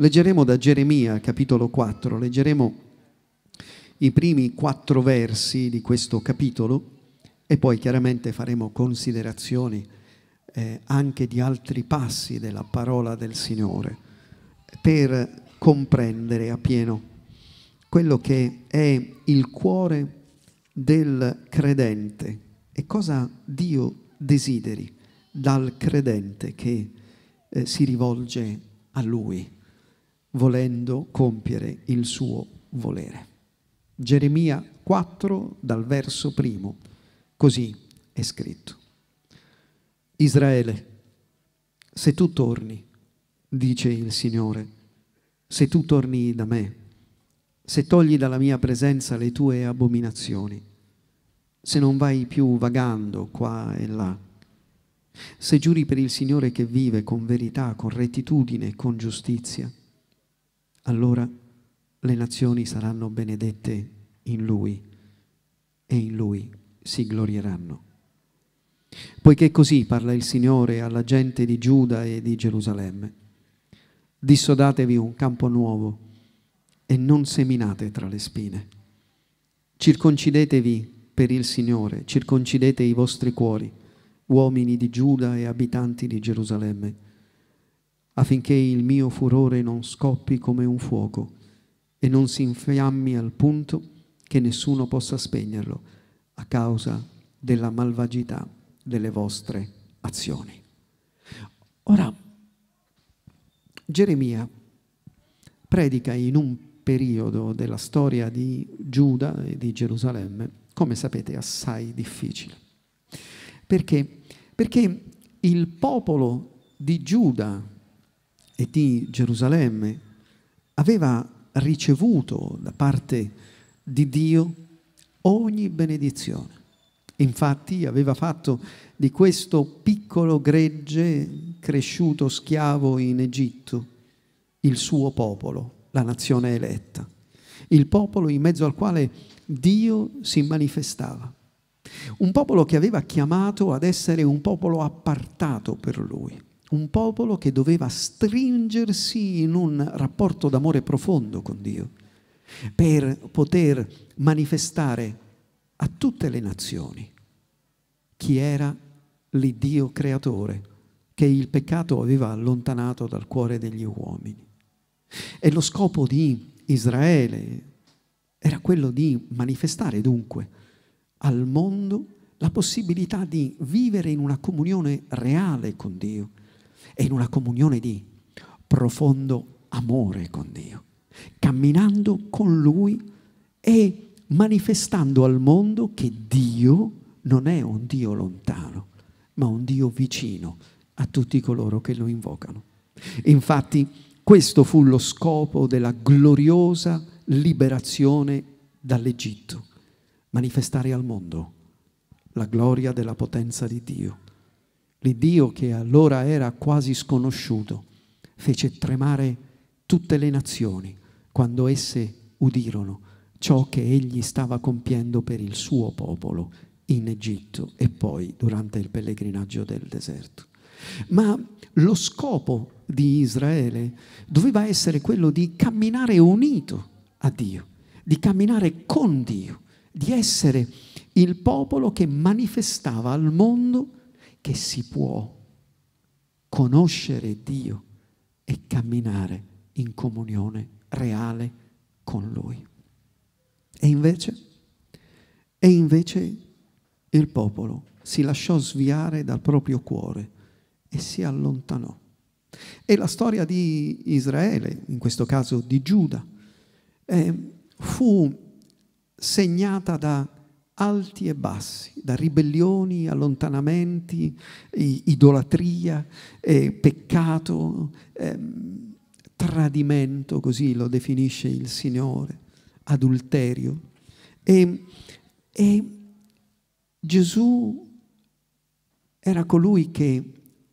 Leggeremo da Geremia capitolo 4, leggeremo i primi quattro versi di questo capitolo e poi chiaramente faremo considerazioni eh, anche di altri passi della parola del Signore per comprendere appieno quello che è il cuore del credente e cosa Dio desideri dal credente che eh, si rivolge a Lui volendo compiere il suo volere. Geremia 4 dal verso primo, così è scritto. Israele, se tu torni, dice il Signore, se tu torni da me, se togli dalla mia presenza le tue abominazioni, se non vai più vagando qua e là, se giuri per il Signore che vive con verità, con rettitudine, con giustizia, allora le nazioni saranno benedette in lui e in lui si glorieranno. Poiché così parla il Signore alla gente di Giuda e di Gerusalemme. Dissodatevi un campo nuovo e non seminate tra le spine. Circoncidetevi per il Signore, circoncidete i vostri cuori, uomini di Giuda e abitanti di Gerusalemme affinché il mio furore non scoppi come un fuoco e non si infiammi al punto che nessuno possa spegnerlo a causa della malvagità delle vostre azioni. Ora, Geremia predica in un periodo della storia di Giuda e di Gerusalemme, come sapete, assai difficile. Perché? Perché il popolo di Giuda e di Gerusalemme aveva ricevuto da parte di Dio ogni benedizione. Infatti aveva fatto di questo piccolo gregge cresciuto schiavo in Egitto il suo popolo, la nazione eletta, il popolo in mezzo al quale Dio si manifestava, un popolo che aveva chiamato ad essere un popolo appartato per lui un popolo che doveva stringersi in un rapporto d'amore profondo con Dio per poter manifestare a tutte le nazioni chi era l'Iddio creatore che il peccato aveva allontanato dal cuore degli uomini. E lo scopo di Israele era quello di manifestare dunque al mondo la possibilità di vivere in una comunione reale con Dio, e in una comunione di profondo amore con Dio, camminando con Lui e manifestando al mondo che Dio non è un Dio lontano, ma un Dio vicino a tutti coloro che lo invocano. Infatti questo fu lo scopo della gloriosa liberazione dall'Egitto, manifestare al mondo la gloria della potenza di Dio L'Iddio che allora era quasi sconosciuto fece tremare tutte le nazioni quando esse udirono ciò che egli stava compiendo per il suo popolo in Egitto e poi durante il pellegrinaggio del deserto. Ma lo scopo di Israele doveva essere quello di camminare unito a Dio, di camminare con Dio, di essere il popolo che manifestava al mondo che si può conoscere Dio e camminare in comunione reale con Lui. E invece, e invece il popolo si lasciò sviare dal proprio cuore e si allontanò. E la storia di Israele, in questo caso di Giuda, eh, fu segnata da alti e bassi, da ribellioni, allontanamenti, idolatria, eh, peccato, eh, tradimento, così lo definisce il Signore, adulterio. E, e Gesù era colui che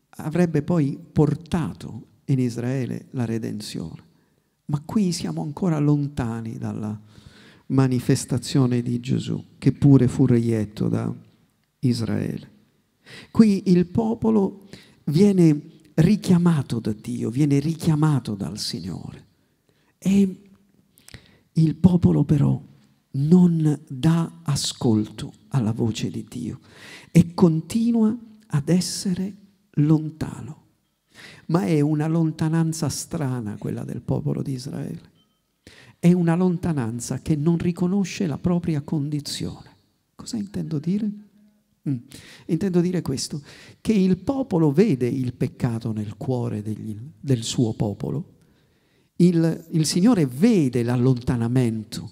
avrebbe poi portato in Israele la redenzione, ma qui siamo ancora lontani dalla redenzione manifestazione di Gesù, che pure fu reietto da Israele. Qui il popolo viene richiamato da Dio, viene richiamato dal Signore. E il popolo però non dà ascolto alla voce di Dio e continua ad essere lontano. Ma è una lontananza strana quella del popolo di Israele è una lontananza che non riconosce la propria condizione. Cosa intendo dire? Mm. Intendo dire questo, che il popolo vede il peccato nel cuore degli, del suo popolo, il, il Signore vede l'allontanamento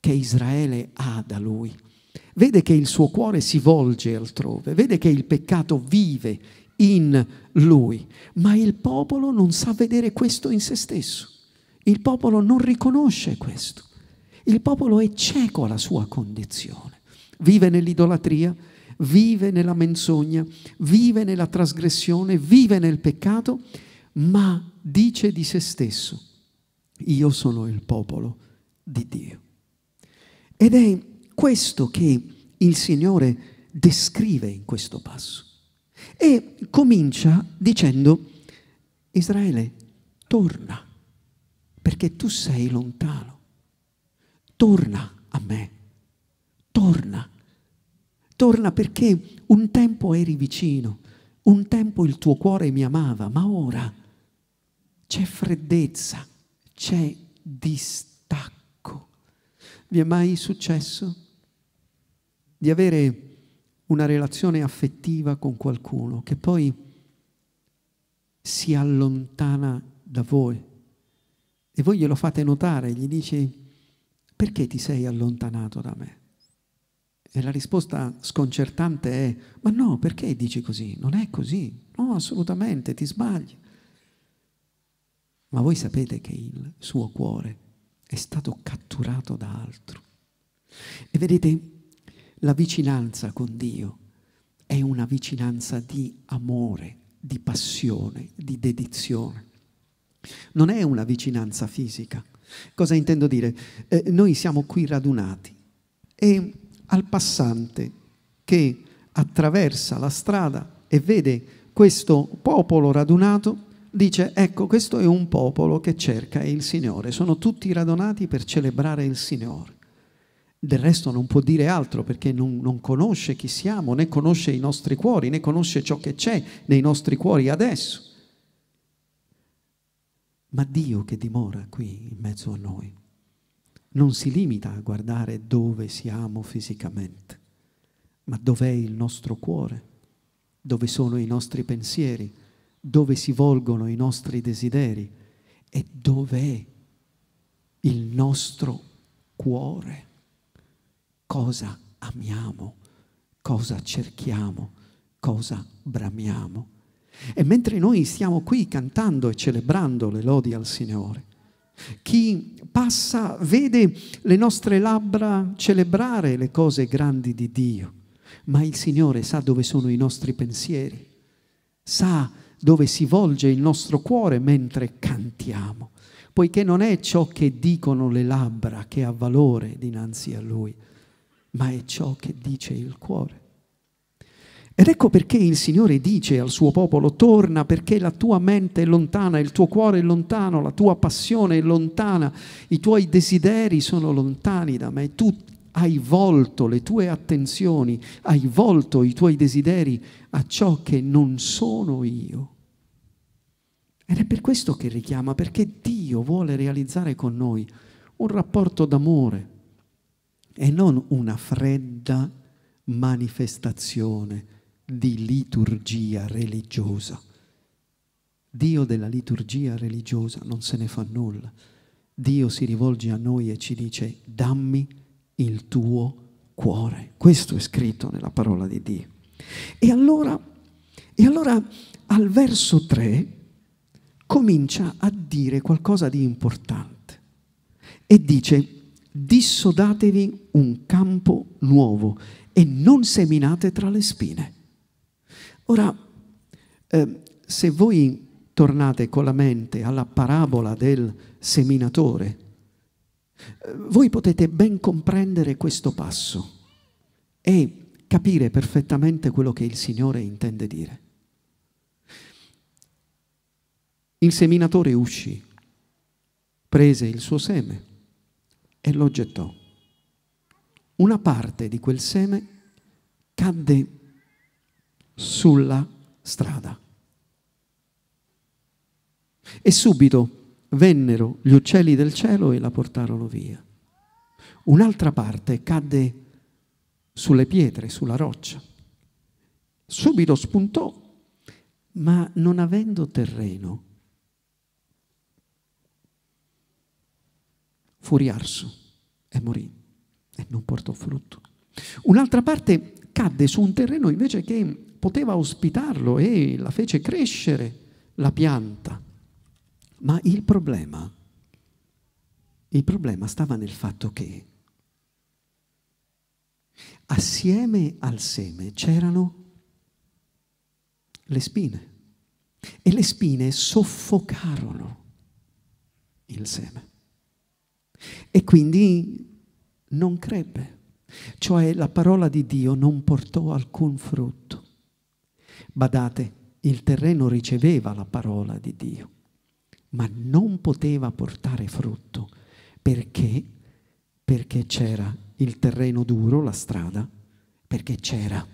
che Israele ha da lui, vede che il suo cuore si volge altrove, vede che il peccato vive in lui, ma il popolo non sa vedere questo in se stesso. Il popolo non riconosce questo. Il popolo è cieco alla sua condizione. Vive nell'idolatria, vive nella menzogna, vive nella trasgressione, vive nel peccato, ma dice di se stesso, io sono il popolo di Dio. Ed è questo che il Signore descrive in questo passo. E comincia dicendo, Israele, torna perché tu sei lontano. Torna a me, torna, torna perché un tempo eri vicino, un tempo il tuo cuore mi amava, ma ora c'è freddezza, c'è distacco. Vi è mai successo di avere una relazione affettiva con qualcuno che poi si allontana da voi? E voi glielo fate notare, gli dici, perché ti sei allontanato da me? E la risposta sconcertante è, ma no, perché dici così? Non è così, no, assolutamente, ti sbagli. Ma voi sapete che il suo cuore è stato catturato da altro. E vedete, la vicinanza con Dio è una vicinanza di amore, di passione, di dedizione. Non è una vicinanza fisica. Cosa intendo dire? Eh, noi siamo qui radunati e al passante che attraversa la strada e vede questo popolo radunato, dice, ecco, questo è un popolo che cerca il Signore, sono tutti radunati per celebrare il Signore. Del resto non può dire altro perché non, non, conosce chi siamo, né conosce i nostri cuori, né conosce ciò che c'è nei nostri cuori adesso ma Dio che dimora qui in mezzo a noi non si limita a guardare dove siamo fisicamente, ma dov'è il nostro cuore, dove sono i nostri pensieri, dove si volgono i nostri desideri e dov'è il nostro cuore, cosa amiamo, cosa cerchiamo, cosa bramiamo e mentre noi stiamo qui cantando e celebrando le lodi al Signore, chi passa vede le nostre labbra celebrare le cose grandi di Dio, ma il Signore sa dove sono i nostri pensieri, sa dove si volge il nostro cuore mentre cantiamo, poiché non è ciò che dicono le labbra che ha valore dinanzi a Lui, ma è ciò che dice il cuore. Ed ecco perché il Signore dice al suo popolo, torna perché la tua mente è lontana, il tuo cuore è lontano, la tua passione è lontana, i tuoi desideri sono lontani da me, tu hai volto le tue attenzioni, hai volto i tuoi desideri a ciò che non sono io. Ed è per questo che richiama, perché Dio vuole realizzare con noi un rapporto d'amore e non una fredda manifestazione di liturgia religiosa. Dio della liturgia religiosa non se ne fa nulla. Dio si rivolge a noi e ci dice dammi il tuo cuore. Questo è scritto nella parola di Dio. E allora, e allora al verso 3 comincia a dire qualcosa di importante e dice dissodatevi un campo nuovo e non seminate tra le spine. Ora, eh, se voi tornate con la mente alla parabola del seminatore, eh, voi potete ben comprendere questo passo e capire perfettamente quello che il Signore intende dire. Il seminatore uscì, prese il suo seme e lo gettò. Una parte di quel seme cadde sulla strada. E subito vennero gli uccelli del cielo e la portarono via. Un'altra parte cadde sulle pietre, sulla roccia. Subito spuntò, ma non avendo terreno, fu riarso e morì e non portò frutto. Un'altra parte cadde su un terreno invece che poteva ospitarlo e la fece crescere la pianta. Ma il problema, il problema stava nel fatto che assieme al seme c'erano le spine e le spine soffocarono il seme e quindi non crebbe, cioè la parola di Dio non portò alcun frutto. Badate, il terreno riceveva la parola di Dio, ma non poteva portare frutto perché perché c'era il terreno duro, la strada, perché c'era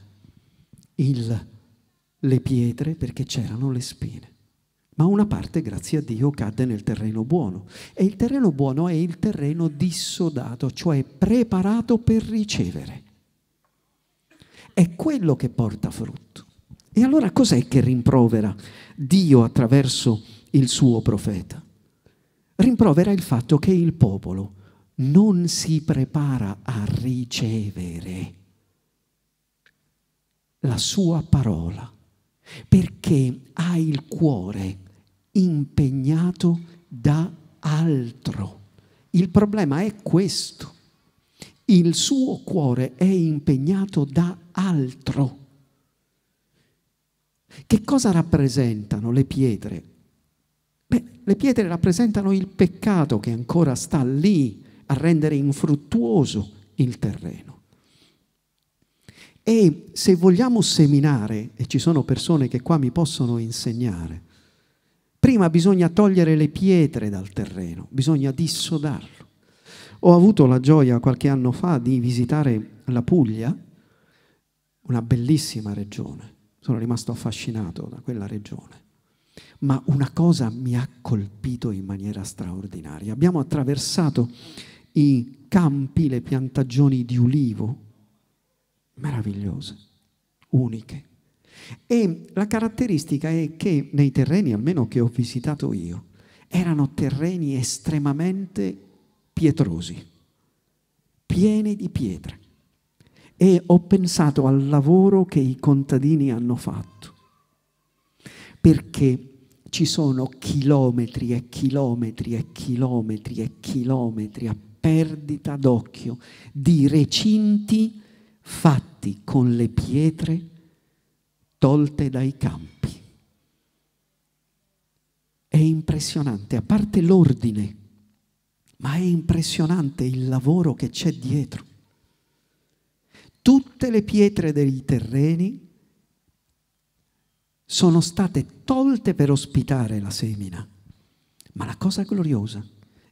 le pietre, perché c'erano le spine. Ma una parte, grazie a Dio, cadde nel terreno buono. E il terreno buono è il terreno dissodato, cioè preparato per ricevere. È quello che porta frutto. E allora cos'è che rimprovera Dio attraverso il suo profeta? Rimprovera il fatto che il popolo non si prepara a ricevere la sua parola perché ha il cuore impegnato da altro. Il problema è questo. Il suo cuore è impegnato da altro che cosa rappresentano le pietre? Beh, le pietre rappresentano il peccato che ancora sta lì a rendere infruttuoso il terreno. E se vogliamo seminare, e ci sono persone che qua mi possono insegnare, prima bisogna togliere le pietre dal terreno, bisogna dissodarlo. Ho avuto la gioia qualche anno fa di visitare la Puglia, una bellissima regione, sono rimasto affascinato da quella regione. Ma una cosa mi ha colpito in maniera straordinaria. Abbiamo attraversato i campi, le piantagioni di ulivo, meravigliose, uniche. E la caratteristica è che nei terreni, almeno che ho visitato io, erano terreni estremamente pietrosi, pieni di pietre e ho pensato al lavoro che i contadini hanno fatto, perché ci sono chilometri e chilometri e chilometri e chilometri a perdita d'occhio di recinti fatti con le pietre tolte dai campi. È impressionante, a parte l'ordine, ma è impressionante il lavoro che c'è dietro tutte le pietre dei terreni sono state tolte per ospitare la semina. Ma la cosa gloriosa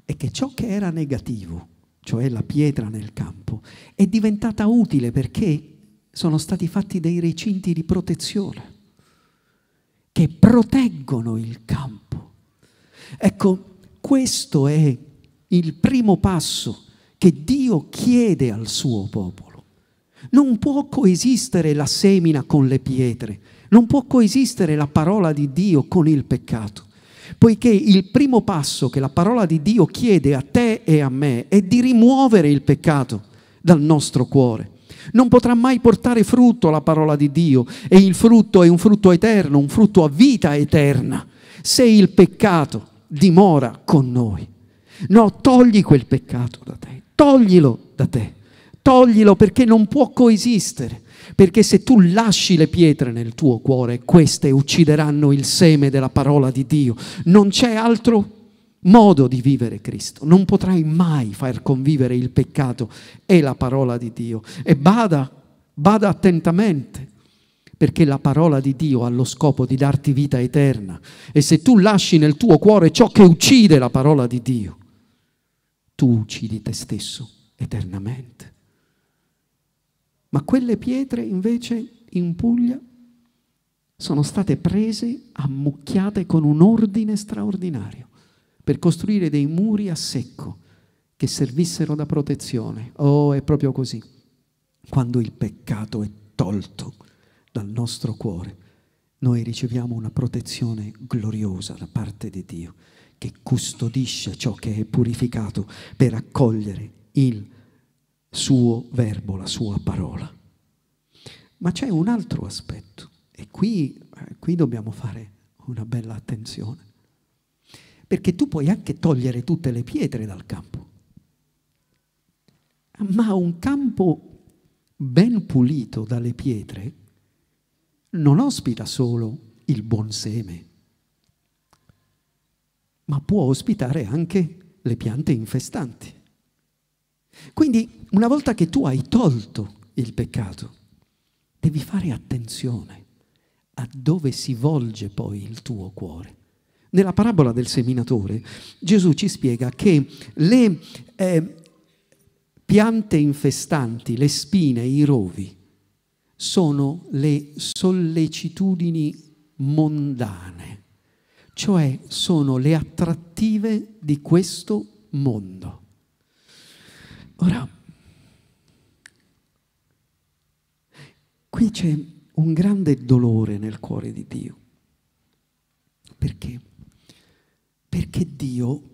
è che ciò che era negativo, cioè la pietra nel campo, è diventata utile perché sono stati fatti dei recinti di protezione che proteggono il campo. Ecco, questo è il primo passo che Dio chiede al suo popolo. Non può coesistere la semina con le pietre, non può coesistere la parola di Dio con il peccato, poiché il primo passo che la parola di Dio chiede a te e a me è di rimuovere il peccato dal nostro cuore. Non potrà mai portare frutto la parola di Dio e il frutto è un frutto eterno, un frutto a vita eterna, se il peccato dimora con noi. No, togli quel peccato da te, toglilo da te toglilo perché non può coesistere. Perché se tu lasci le pietre nel tuo cuore, queste uccideranno il seme della parola di Dio. Non c'è altro modo di vivere Cristo. Non potrai mai far convivere il peccato e la parola di Dio. E bada, bada attentamente, perché la parola di Dio ha lo scopo di darti vita eterna. E se tu lasci nel tuo cuore ciò che uccide la parola di Dio, tu uccidi te stesso eternamente. Ma quelle pietre invece in Puglia sono state prese, ammucchiate con un ordine straordinario per costruire dei muri a secco che servissero da protezione. Oh, è proprio così. Quando il peccato è tolto dal nostro cuore, noi riceviamo una protezione gloriosa da parte di Dio che custodisce ciò che è purificato per accogliere il suo verbo, la sua parola. Ma c'è un altro aspetto e qui, eh, qui dobbiamo fare una bella attenzione, perché tu puoi anche togliere tutte le pietre dal campo, ma un campo ben pulito dalle pietre non ospita solo il buon seme, ma può ospitare anche le piante infestanti. Quindi una volta che tu hai tolto il peccato, devi fare attenzione a dove si volge poi il tuo cuore. Nella parabola del seminatore Gesù ci spiega che le eh, piante infestanti, le spine, i rovi, sono le sollecitudini mondane, cioè sono le attrattive di questo mondo. Ora, qui c'è un grande dolore nel cuore di Dio. Perché? Perché Dio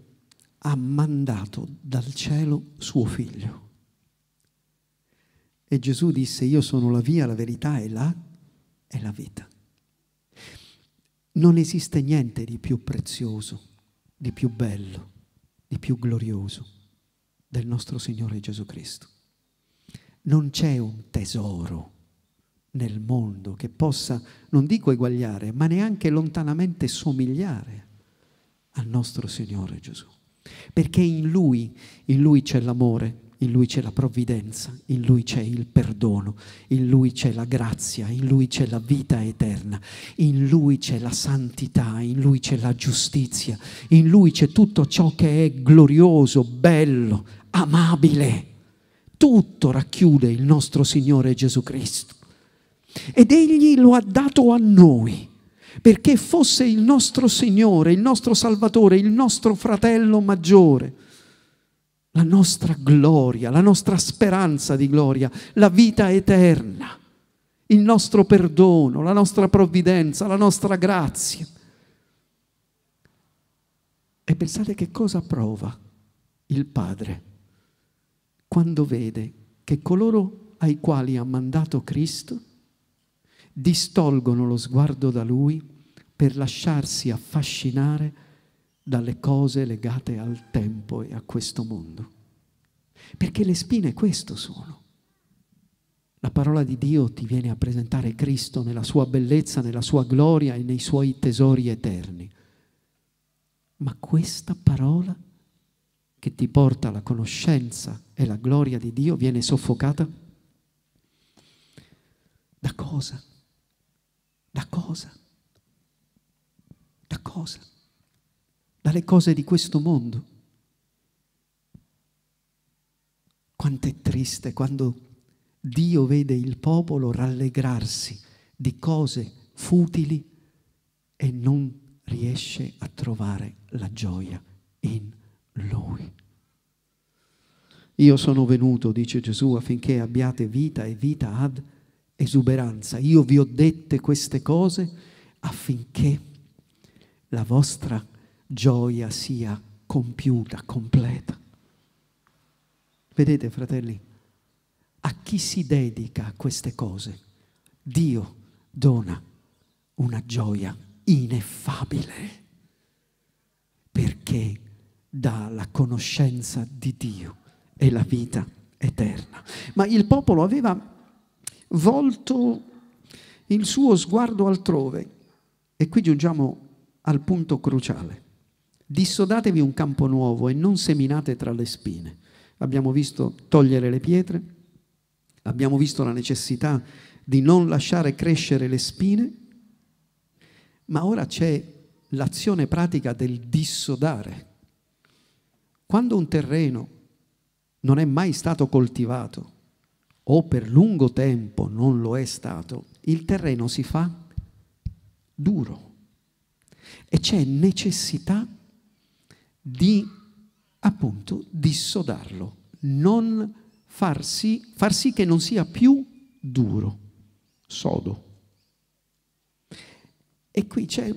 ha mandato dal cielo suo figlio. E Gesù disse, io sono la via, la verità e la, e la vita. Non esiste niente di più prezioso, di più bello, di più glorioso del nostro Signore Gesù Cristo. Non c'è un tesoro nel mondo che possa, non dico eguagliare, ma neanche lontanamente somigliare al nostro Signore Gesù. Perché in Lui, in Lui c'è l'amore, in lui c'è la provvidenza, in lui c'è il perdono, in lui c'è la grazia, in lui c'è la vita eterna, in lui c'è la santità, in lui c'è la giustizia, in lui c'è tutto ciò che è glorioso, bello, amabile. Tutto racchiude il nostro Signore Gesù Cristo. Ed egli lo ha dato a noi perché fosse il nostro Signore, il nostro Salvatore, il nostro fratello maggiore la nostra gloria, la nostra speranza di gloria, la vita eterna, il nostro perdono, la nostra provvidenza, la nostra grazia. E pensate che cosa prova il Padre quando vede che coloro ai quali ha mandato Cristo distolgono lo sguardo da Lui per lasciarsi affascinare dalle cose legate al tempo e a questo mondo. Perché le spine questo sono. La parola di Dio ti viene a presentare Cristo nella sua bellezza, nella sua gloria e nei suoi tesori eterni. Ma questa parola che ti porta alla conoscenza e la gloria di Dio viene soffocata da cosa? Da cosa? Da cosa? dalle cose di questo mondo. Quanto è triste quando Dio vede il popolo rallegrarsi di cose futili e non riesce a trovare la gioia in Lui. Io sono venuto, dice Gesù, affinché abbiate vita e vita ad esuberanza. Io vi ho dette queste cose affinché la vostra gioia sia compiuta, completa. Vedete, fratelli, a chi si dedica a queste cose, Dio dona una gioia ineffabile, perché dà la conoscenza di Dio e la vita eterna. Ma il popolo aveva volto il suo sguardo altrove e qui giungiamo al punto cruciale. Dissodatevi un campo nuovo e non seminate tra le spine. Abbiamo visto togliere le pietre, abbiamo visto la necessità di non lasciare crescere le spine, ma ora c'è l'azione pratica del dissodare. Quando un terreno non è mai stato coltivato o per lungo tempo non lo è stato, il terreno si fa duro e c'è necessità di di appunto dissodarlo, non far far sì che non sia più duro, sodo. E qui c'è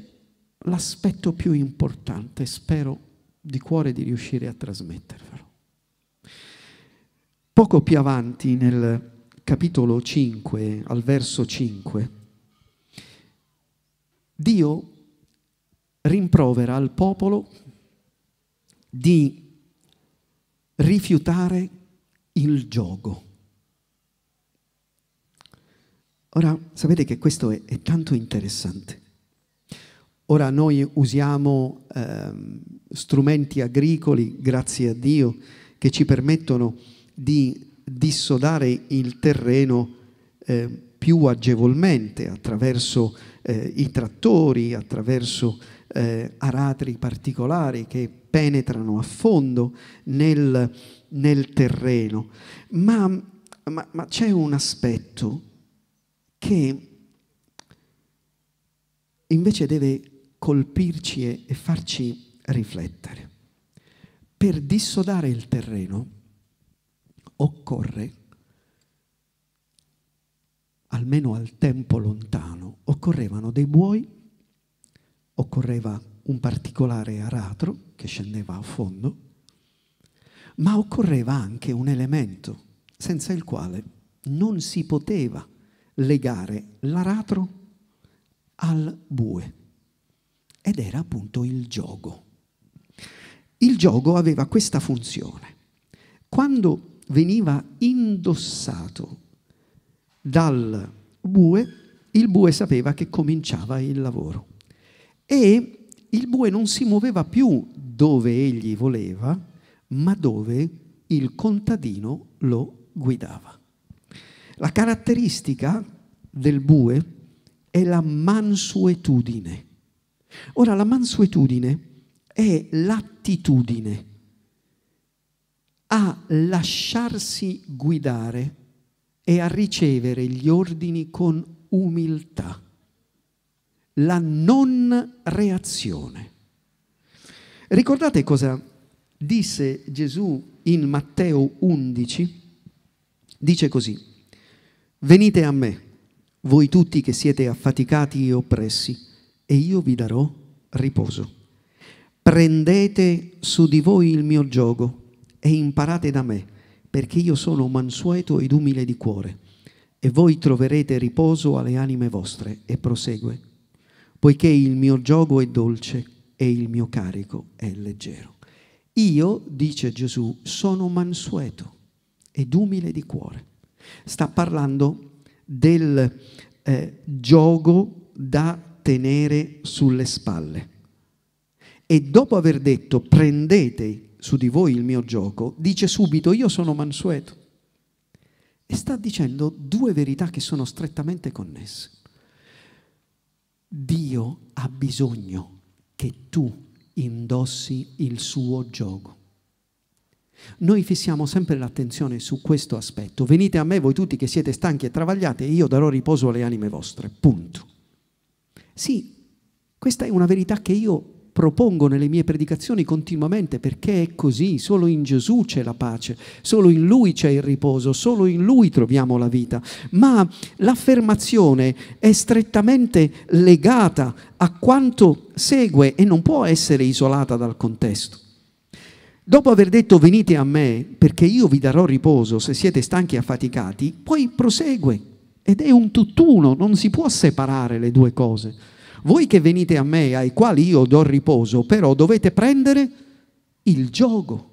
l'aspetto più importante, spero di cuore di riuscire a trasmettervelo. Poco più avanti nel capitolo 5, al verso 5, Dio rimprovera al popolo di rifiutare il gioco. Ora, sapete che questo è, è tanto interessante. Ora noi usiamo eh, strumenti agricoli, grazie a Dio, che ci permettono di dissodare il terreno eh, più agevolmente attraverso eh, i trattori, attraverso eh, aratri particolari che penetrano a fondo nel, nel terreno, ma, ma, ma c'è un aspetto che invece deve colpirci e, e farci riflettere. Per dissodare il terreno occorre almeno al tempo lontano, occorrevano dei buoi occorreva un particolare aratro che scendeva a fondo, ma occorreva anche un elemento senza il quale non si poteva legare l'aratro al bue ed era appunto il gioco. Il gioco aveva questa funzione. Quando veniva indossato dal bue, il bue sapeva che cominciava il lavoro. E il bue non si muoveva più dove egli voleva, ma dove il contadino lo guidava. La caratteristica del bue è la mansuetudine. Ora, la mansuetudine è l'attitudine a lasciarsi guidare e a ricevere gli ordini con umiltà la non reazione. Ricordate cosa disse Gesù in Matteo 11? Dice così, venite a me, voi tutti che siete affaticati e oppressi, e io vi darò riposo. Prendete su di voi il mio gioco e imparate da me, perché io sono mansueto ed umile di cuore, e voi troverete riposo alle anime vostre. E prosegue, poiché il mio gioco è dolce e il mio carico è leggero. Io, dice Gesù, sono mansueto ed umile di cuore. Sta parlando del eh, gioco da tenere sulle spalle. E dopo aver detto prendete su di voi il mio gioco, dice subito io sono mansueto. E sta dicendo due verità che sono strettamente connesse. Dio ha bisogno che tu indossi il suo gioco. Noi fissiamo sempre l'attenzione su questo aspetto. Venite a me voi tutti che siete stanchi e travagliati e io darò riposo alle anime vostre. Punto. Sì, questa è una verità che io propongo nelle mie predicazioni continuamente perché è così, solo in Gesù c'è la pace, solo in Lui c'è il riposo, solo in Lui troviamo la vita. Ma l'affermazione è strettamente legata a quanto segue e non può essere isolata dal contesto. Dopo aver detto venite a me perché io vi darò riposo se siete stanchi e affaticati, poi prosegue ed è un tutt'uno, non si può separare le due cose. Voi che venite a me, ai quali io do riposo, però dovete prendere il gioco,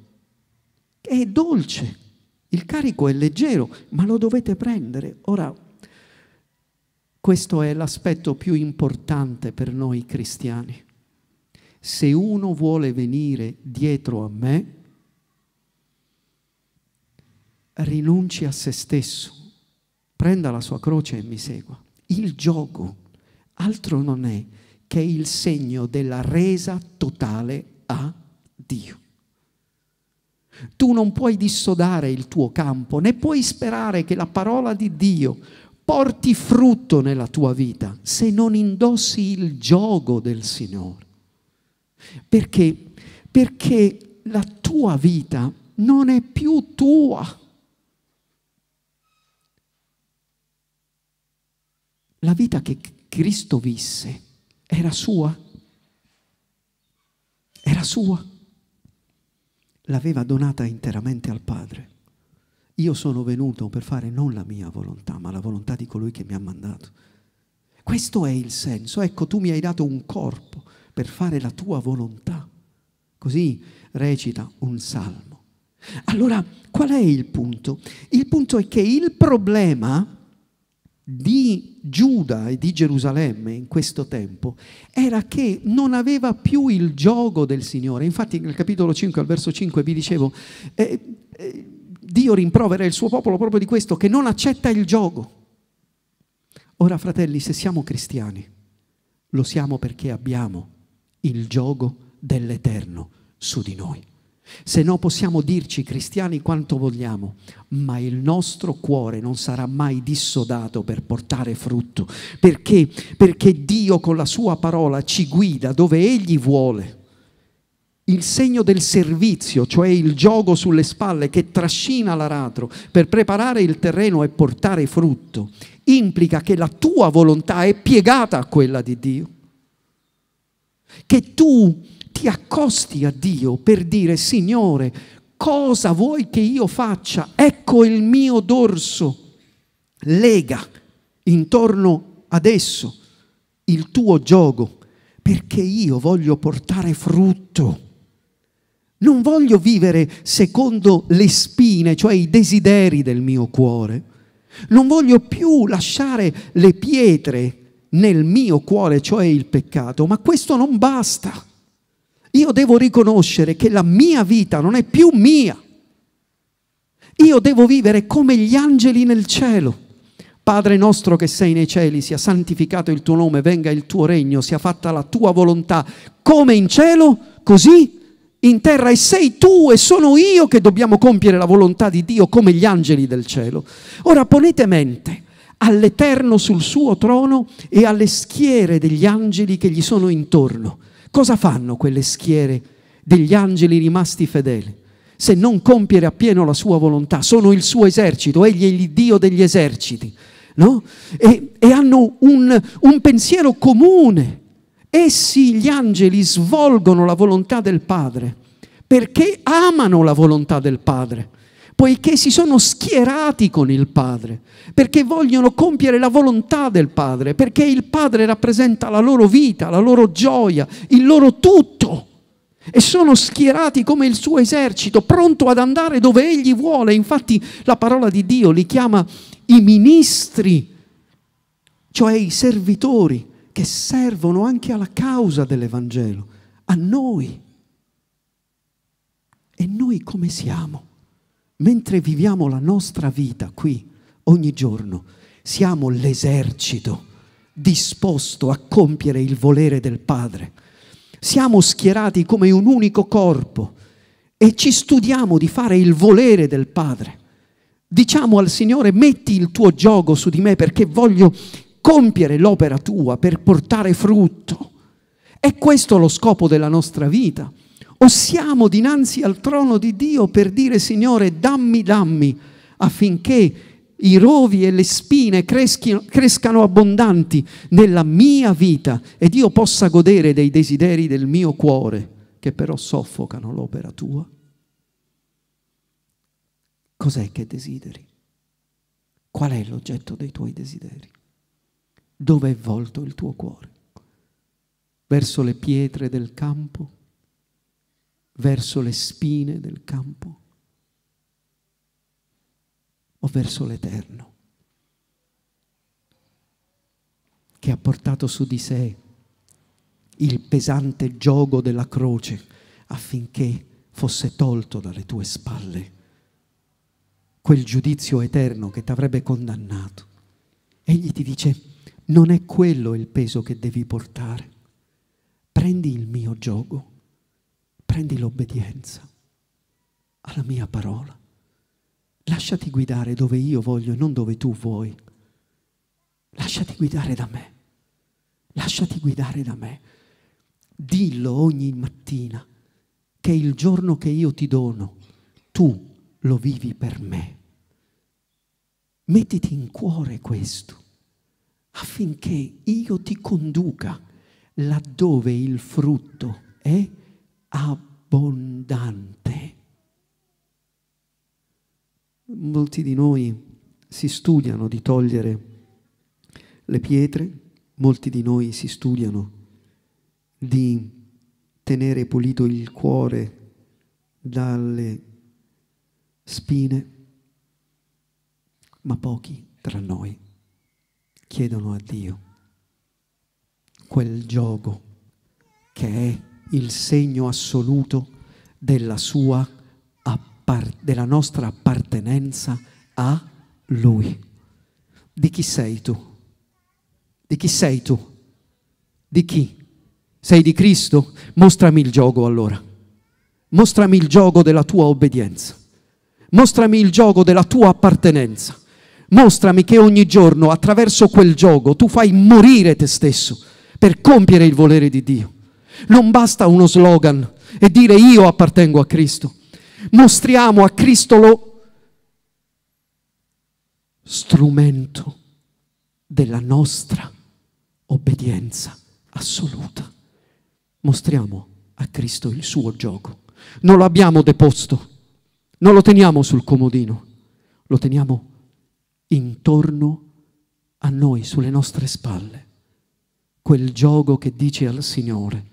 che è dolce, il carico è leggero, ma lo dovete prendere. Ora, questo è l'aspetto più importante per noi cristiani. Se uno vuole venire dietro a me, rinunci a se stesso, prenda la sua croce e mi segua. Il gioco altro non è che il segno della resa totale a Dio. Tu non puoi dissodare il tuo campo, né puoi sperare che la parola di Dio porti frutto nella tua vita se non indossi il gioco del Signore. Perché? Perché la tua vita non è più tua. La vita che Cristo visse era sua. Era sua. L'aveva donata interamente al Padre. Io sono venuto per fare non la mia volontà, ma la volontà di colui che mi ha mandato. Questo è il senso. Ecco, tu mi hai dato un corpo per fare la tua volontà. Così recita un salmo. Allora, qual è il punto? Il punto è che il problema di Giuda e di Gerusalemme in questo tempo era che non aveva più il gioco del Signore. Infatti nel capitolo 5 al verso 5 vi dicevo, eh, eh, Dio rimprovera il suo popolo proprio di questo, che non accetta il gioco. Ora fratelli, se siamo cristiani, lo siamo perché abbiamo il gioco dell'Eterno su di noi. Se no possiamo dirci cristiani quanto vogliamo, ma il nostro cuore non sarà mai dissodato per portare frutto. Perché? Perché Dio con la sua parola ci guida dove Egli vuole. Il segno del servizio, cioè il gioco sulle spalle che trascina l'aratro per preparare il terreno e portare frutto, implica che la tua volontà è piegata a quella di Dio. Che tu ti accosti a Dio per dire Signore, cosa vuoi che io faccia? Ecco il mio dorso, lega intorno ad esso il tuo gioco, perché io voglio portare frutto. Non voglio vivere secondo le spine, cioè i desideri del mio cuore. Non voglio più lasciare le pietre nel mio cuore, cioè il peccato, ma questo non basta. Io devo riconoscere che la mia vita non è più mia. Io devo vivere come gli angeli nel cielo. Padre nostro che sei nei cieli, sia santificato il tuo nome, venga il tuo regno, sia fatta la tua volontà, come in cielo, così in terra. E sei tu e sono io che dobbiamo compiere la volontà di Dio come gli angeli del cielo. Ora ponete mente all'Eterno sul suo trono e alle schiere degli angeli che gli sono intorno. Cosa fanno quelle schiere degli angeli rimasti fedeli? Se non compiere appieno la sua volontà, sono il suo esercito, egli è il Dio degli eserciti, no? E, e hanno un, un pensiero comune. Essi, gli angeli, svolgono la volontà del Padre perché amano la volontà del Padre poiché si sono schierati con il Padre, perché vogliono compiere la volontà del Padre, perché il Padre rappresenta la loro vita, la loro gioia, il loro tutto. E sono schierati come il suo esercito, pronto ad andare dove egli vuole. Infatti la parola di Dio li chiama i ministri, cioè i servitori che servono anche alla causa dell'Evangelo, a noi. E noi come siamo? mentre viviamo la nostra vita qui, ogni giorno, siamo l'esercito disposto a compiere il volere del Padre. Siamo schierati come un unico corpo e ci studiamo di fare il volere del Padre. Diciamo al Signore, metti il tuo gioco su di me perché voglio compiere l'opera tua per portare frutto. È questo lo scopo della nostra vita. O siamo dinanzi al trono di Dio per dire Signore dammi, dammi, affinché i rovi e le spine creschino, crescano abbondanti nella mia vita ed io possa godere dei desideri del mio cuore che però soffocano l'opera tua? Cos'è che desideri? Qual è l'oggetto dei tuoi desideri? Dove è volto il tuo cuore? Verso le pietre del campo? verso le spine del campo o verso l'Eterno che ha portato su di sé il pesante gioco della croce affinché fosse tolto dalle tue spalle quel giudizio eterno che ti avrebbe condannato. Egli ti dice, non è quello il peso che devi portare, prendi il mio gioco prendi l'obbedienza alla mia parola. Lasciati guidare dove io voglio e non dove tu vuoi. Lasciati guidare da me. Lasciati guidare da me. Dillo ogni mattina che il giorno che io ti dono, tu lo vivi per me. Mettiti in cuore questo affinché io ti conduca laddove il frutto è abbondante. Molti di noi si studiano di togliere le pietre, molti di noi si studiano di tenere pulito il cuore dalle spine, ma pochi tra noi chiedono a Dio quel gioco che è il segno assoluto della, sua, della nostra appartenenza a Lui. Di chi sei tu? Di chi sei tu? Di chi? Sei di Cristo? Mostrami il gioco allora. Mostrami il gioco della tua obbedienza. Mostrami il gioco della tua appartenenza. Mostrami che ogni giorno attraverso quel gioco tu fai morire te stesso per compiere il volere di Dio. Non basta uno slogan e dire io appartengo a Cristo. Mostriamo a Cristo lo strumento della nostra obbedienza assoluta. Mostriamo a Cristo il suo gioco. Non lo abbiamo deposto, non lo teniamo sul comodino, lo teniamo intorno a noi, sulle nostre spalle. Quel gioco che dice al Signore,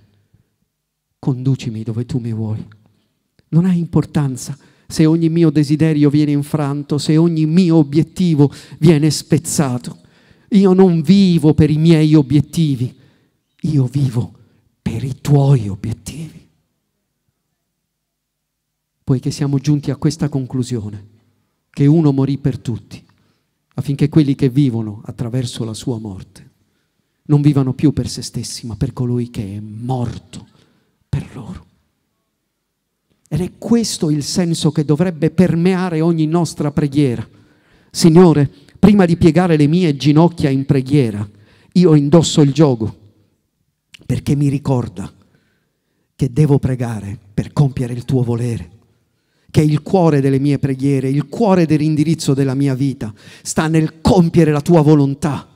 conducimi dove tu mi vuoi. Non ha importanza se ogni mio desiderio viene infranto, se ogni mio obiettivo viene spezzato. Io non vivo per i miei obiettivi, io vivo per i tuoi obiettivi. Poiché siamo giunti a questa conclusione, che uno morì per tutti, affinché quelli che vivono attraverso la sua morte non vivano più per se stessi, ma per colui che è morto per loro. Ed è questo il senso che dovrebbe permeare ogni nostra preghiera. Signore, prima di piegare le mie ginocchia in preghiera, io indosso il gioco perché mi ricorda che devo pregare per compiere il tuo volere, che il cuore delle mie preghiere, il cuore dell'indirizzo della mia vita, sta nel compiere la tua volontà.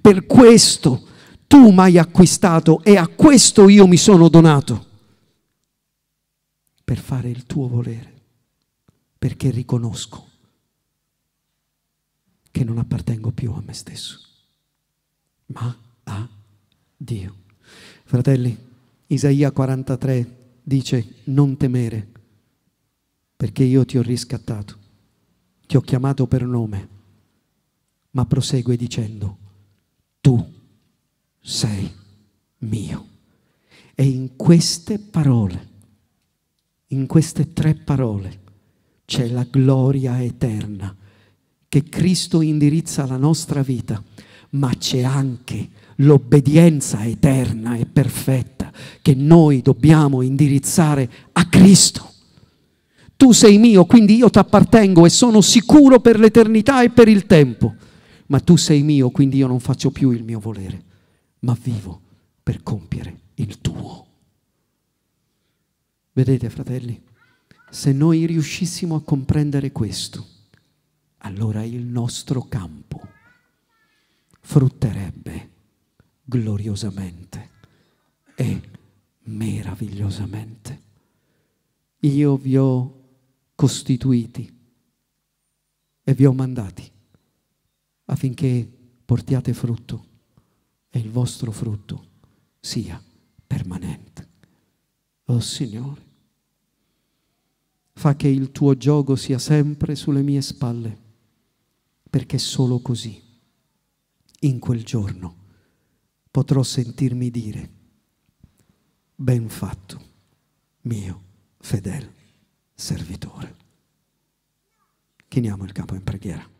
Per questo tu mi hai acquistato e a questo io mi sono donato per fare il tuo volere, perché riconosco che non appartengo più a me stesso, ma a Dio. Fratelli, Isaia 43 dice non temere, perché io ti ho riscattato, ti ho chiamato per nome, ma prosegue dicendo, tu sei mio. E in queste parole in queste tre parole c'è la gloria eterna che Cristo indirizza alla nostra vita, ma c'è anche l'obbedienza eterna e perfetta che noi dobbiamo indirizzare a Cristo. Tu sei mio, quindi io ti appartengo e sono sicuro per l'eternità e per il tempo, ma tu sei mio, quindi io non faccio più il mio volere, ma vivo per compiere. Vedete, fratelli, se noi riuscissimo a comprendere questo, allora il nostro campo frutterebbe gloriosamente e meravigliosamente. Io vi ho costituiti e vi ho mandati affinché portiate frutto e il vostro frutto sia permanente oh, Signore, fa che il tuo gioco sia sempre sulle mie spalle, perché solo così, in quel giorno, potrò sentirmi dire, ben fatto, mio fedele servitore. Chiniamo il capo in preghiera.